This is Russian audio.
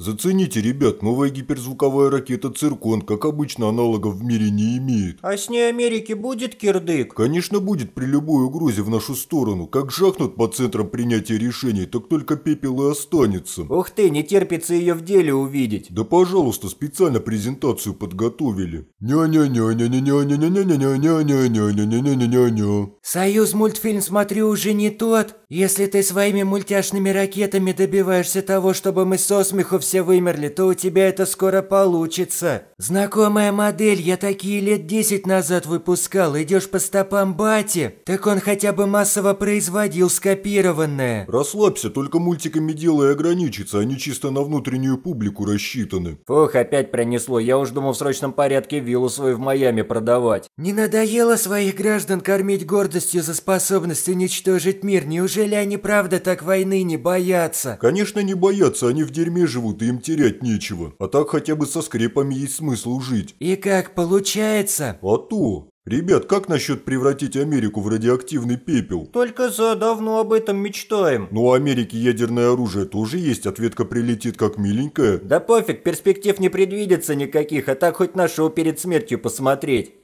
Зацените, ребят, новая гиперзвуковая ракета «Циркон», как обычно, аналогов в мире не имеет. А с ней Америки будет кирдык? Конечно будет при любой угрозе в нашу сторону. Как жахнут по центрам принятия решений, так только пепел и останется. Ух ты, не терпится ее в деле увидеть. Да пожалуйста, специально презентацию подготовили. Ня-ня-ня-ня-ня-ня-ня-ня-ня-ня-ня-ня-ня-ня-ня-ня-ня-ня. Союз мультфильм смотрю уже не тот. Если ты своими мультяшными ракетами добиваешься того, чтобы мы со смеху все вымерли, то у тебя это скоро получится. Знакомая модель, я такие лет 10 назад выпускал. Идешь по стопам Бати, так он хотя бы массово производил скопированное. Расслабься, только мультиками дело и ограничится, они чисто на внутреннюю публику рассчитаны. Фух, опять пронесло. Я уж думал в срочном порядке виллу свою в Майами продавать. Не надоело своих граждан кормить гордостью за способность уничтожить мир? Неужели они правда так войны не боятся? Конечно, не боятся, они в дерьме живут, Тут им терять нечего, а так хотя бы со скрепами есть смысл жить. И как получается? А то. Ребят, как насчет превратить Америку в радиоактивный пепел? Только за давно об этом мечтаем. Ну, у а Америки ядерное оружие тоже есть, ответка прилетит как миленькая. Да пофиг, перспектив не предвидится никаких, а так хоть нашего перед смертью посмотреть.